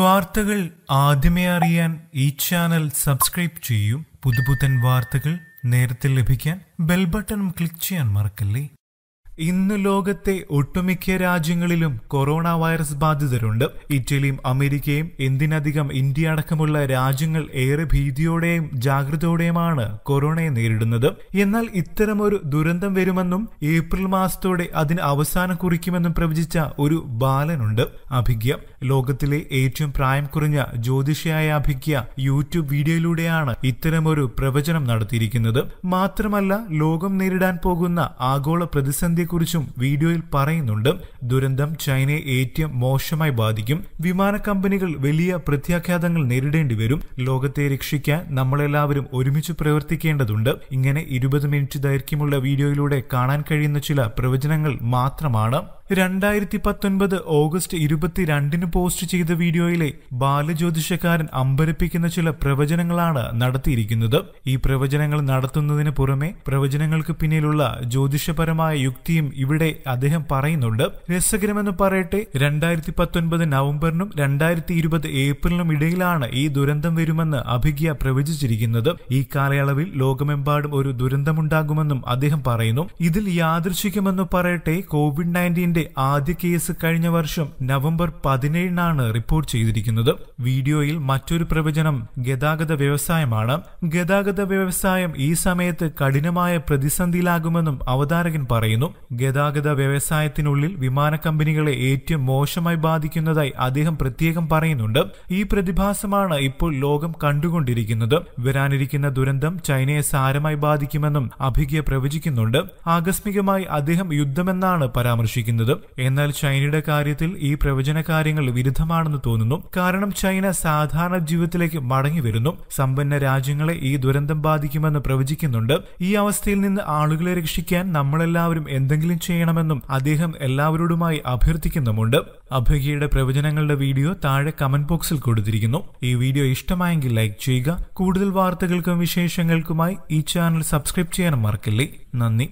വാർത്തകൾ ആദ്യമേ അറിയാൻ ഈ ചാനൽ സബ്സ്ക്രൈബ് ചെയ്യൂ പുതുപുത്തൻ വാർത്തകൾ നേരത്തെ ലഭിക്കാൻ ബെൽ ബട്ടണും ക്ലിക്ക് ചെയ്യാൻ മറക്കല്ലേ ഇന്ന് ലോകത്തെ ഒട്ടുമിക്ക രാജ്യങ്ങളിലും കൊറോണ വൈറസ് ബാധിതരുണ്ട് ഇറ്റലിയും അമേരിക്കയും എന്തിനധികം ഇന്ത്യ അടക്കമുള്ള രാജ്യങ്ങൾ ഏറെ ഭീതിയോടെയും ജാഗ്രതയോടെയുമാണ് കൊറോണയെ നേരിടുന്നത് എന്നാൽ ഇത്തരമൊരു ദുരന്തം വരുമെന്നും ഏപ്രിൽ മാസത്തോടെ അതിന് അവസാനം കുറിക്കുമെന്നും പ്രവചിച്ച ഒരു ബാലനുണ്ട് അഭിജ്ഞ ലോകത്തിലെ ഏറ്റവും പ്രായം കുറഞ്ഞ ജ്യോതിഷയായ അഭിജ്ഞ യൂട്യൂബ് വീഡിയോയിലൂടെയാണ് ഇത്തരമൊരു പ്രവചനം നടത്തിയിരിക്കുന്നത് മാത്രമല്ല ലോകം നേരിടാൻ പോകുന്ന ആഗോള പ്രതിസന്ധി സാധ്യതയെക്കുറിച്ചും വീഡിയോയിൽ പറയുന്നുണ്ട് ദുരന്തം ചൈനയെ ഏറ്റവും മോശമായി ബാധിക്കും വിമാന കമ്പനികൾ വലിയ പ്രത്യാഘാതങ്ങൾ നേരിടേണ്ടി വരും ലോകത്തെ രക്ഷിക്കാൻ നമ്മളെല്ലാവരും ഒരുമിച്ച് പ്രവർത്തിക്കേണ്ടതുണ്ട് ഇങ്ങനെ ഇരുപത് മിനിറ്റ് ദൈർഘ്യമുള്ള വീഡിയോയിലൂടെ കാണാൻ കഴിയുന്ന ചില പ്രവചനങ്ങൾ മാത്രമാണ് രണ്ടായിരത്തി പത്തൊൻപത് ഓഗസ്റ്റ് ഇരുപത്തിരണ്ടിന് പോസ്റ്റ് ചെയ്ത വീഡിയോയിലെ ബാലജ്യോതിഷക്കാരൻ അമ്പരപ്പിക്കുന്ന ചില പ്രവചനങ്ങളാണ് നടത്തിയിരിക്കുന്നത് ഈ പ്രവചനങ്ങൾ നടത്തുന്നതിന് പുറമെ പ്രവചനങ്ങൾക്ക് പിന്നിലുള്ള ജ്യോതിഷപരമായ യുക്തിയും ഇവിടെ അദ്ദേഹം പറയുന്നുണ്ട് രസകരമെന്ന് പറയട്ടെ രണ്ടായിരത്തി പത്തൊൻപത് നവംബറിനും രണ്ടായിരത്തി ഇരുപത് ഏപ്രിലിനും ഇടയിലാണ് ഈ ദുരന്തം വരുമെന്ന് അഭിജ്ഞ പ്രവചിച്ചിരിക്കുന്നത് ഈ കാലയളവിൽ ലോകമെമ്പാടും ഒരു ദുരന്തമുണ്ടാകുമെന്നും അദ്ദേഹം പറയുന്നു ഇതിൽ യാദൃശികമെന്ന് പറയട്ടെ കോവിഡ് നയൻറ്റീൻ കേസിന്റെ ആദ്യ കേസ് കഴിഞ്ഞ വർഷം നവംബർ പതിനേഴിനാണ് റിപ്പോർട്ട് ചെയ്തിരിക്കുന്നത് വീഡിയോയിൽ മറ്റൊരു പ്രവചനം ഗതാഗത വ്യവസായമാണ് ഗതാഗത വ്യവസായം ഈ സമയത്ത് കഠിനമായ പ്രതിസന്ധിയിലാകുമെന്നും അവതാരകൻ പറയുന്നു ഗതാഗത വ്യവസായത്തിനുള്ളിൽ വിമാന കമ്പനികളെ ഏറ്റവും മോശമായി ബാധിക്കുന്നതായി അദ്ദേഹം പ്രത്യേകം പറയുന്നുണ്ട് ഈ പ്രതിഭാസമാണ് ഇപ്പോൾ ലോകം കണ്ടുകൊണ്ടിരിക്കുന്നത് വരാനിരിക്കുന്ന ദുരന്തം ചൈനയെ സാരമായി ബാധിക്കുമെന്നും അഭിജ്ഞ പ്രവചിക്കുന്നുണ്ട് ആകസ്മികമായി അദ്ദേഹം യുദ്ധമെന്നാണ് പരാമർശിക്കുന്നത് ചെയ്യുന്നത് എന്നാൽ ചൈനയുടെ കാര്യത്തിൽ ഈ പ്രവചന കാര്യങ്ങൾ വിരുദ്ധമാണെന്ന് തോന്നുന്നു കാരണം ചൈന സാധാരണ ജീവിതത്തിലേക്ക് മടങ്ങി വരുന്നു സമ്പന്ന രാജ്യങ്ങളെ ഈ ദുരന്തം ബാധിക്കുമെന്ന് പ്രവചിക്കുന്നുണ്ട് ഈ അവസ്ഥയിൽ നിന്ന് ആളുകളെ രക്ഷിക്കാൻ നമ്മളെല്ലാവരും എന്തെങ്കിലും ചെയ്യണമെന്നും അദ്ദേഹം എല്ലാവരോടുമായി അഭ്യർത്ഥിക്കുന്നുമുണ്ട് അഭയയുടെ പ്രവചനങ്ങളുടെ വീഡിയോ താഴെ കമന്റ് ബോക്സിൽ കൊടുത്തിരിക്കുന്നു ഈ വീഡിയോ ഇഷ്ടമായെങ്കിൽ ലൈക്ക് ചെയ്യുക കൂടുതൽ വാർത്തകൾക്കും വിശേഷങ്ങൾക്കുമായി ഈ ചാനൽ സബ്സ്ക്രൈബ് ചെയ്യാൻ മറക്കില്ലേ നന്ദി